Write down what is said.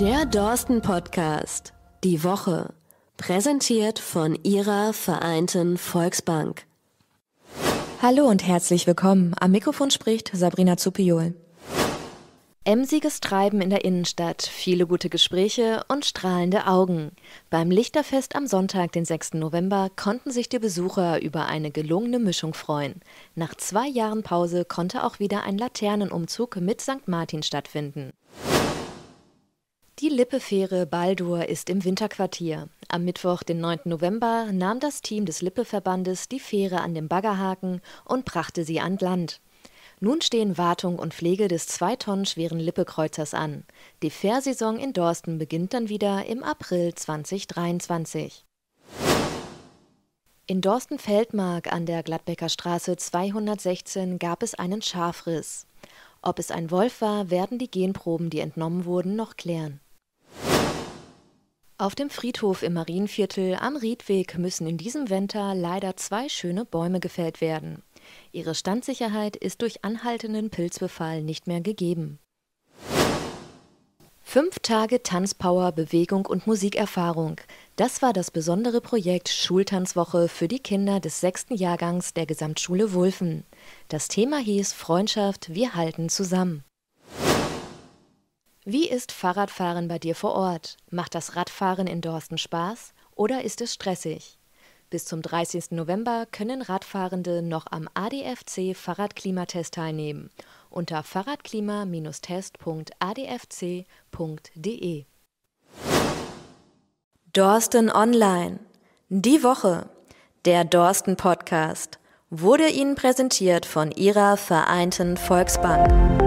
Der Dorsten Podcast. Die Woche. Präsentiert von Ihrer Vereinten Volksbank. Hallo und herzlich willkommen. Am Mikrofon spricht Sabrina Zupiol. Emsiges Treiben in der Innenstadt, viele gute Gespräche und strahlende Augen. Beim Lichterfest am Sonntag, den 6. November, konnten sich die Besucher über eine gelungene Mischung freuen. Nach zwei Jahren Pause konnte auch wieder ein Laternenumzug mit St. Martin stattfinden. Die Lippefähre Baldur ist im Winterquartier. Am Mittwoch, den 9. November, nahm das Team des Lippeverbandes die Fähre an dem Baggerhaken und brachte sie an Land. Nun stehen Wartung und Pflege des zwei Tonnen schweren Lippekreuzers an. Die Fährsaison in Dorsten beginnt dann wieder im April 2023. In Dorsten-Feldmark an der Gladbecker Straße 216 gab es einen Schafriss. Ob es ein Wolf war, werden die Genproben, die entnommen wurden, noch klären. Auf dem Friedhof im Marienviertel am Riedweg müssen in diesem Winter leider zwei schöne Bäume gefällt werden. Ihre Standsicherheit ist durch anhaltenden Pilzbefall nicht mehr gegeben. Fünf Tage Tanzpower, Bewegung und Musikerfahrung. Das war das besondere Projekt Schultanzwoche für die Kinder des sechsten Jahrgangs der Gesamtschule Wulfen. Das Thema hieß Freundschaft, wir halten zusammen. Wie ist Fahrradfahren bei dir vor Ort? Macht das Radfahren in Dorsten Spaß oder ist es stressig? Bis zum 30. November können Radfahrende noch am ADFC Fahrradklimatest teilnehmen unter fahrradklima-test.adfc.de. Dorsten Online. Die Woche. Der Dorsten Podcast wurde Ihnen präsentiert von Ihrer Vereinten Volksbank.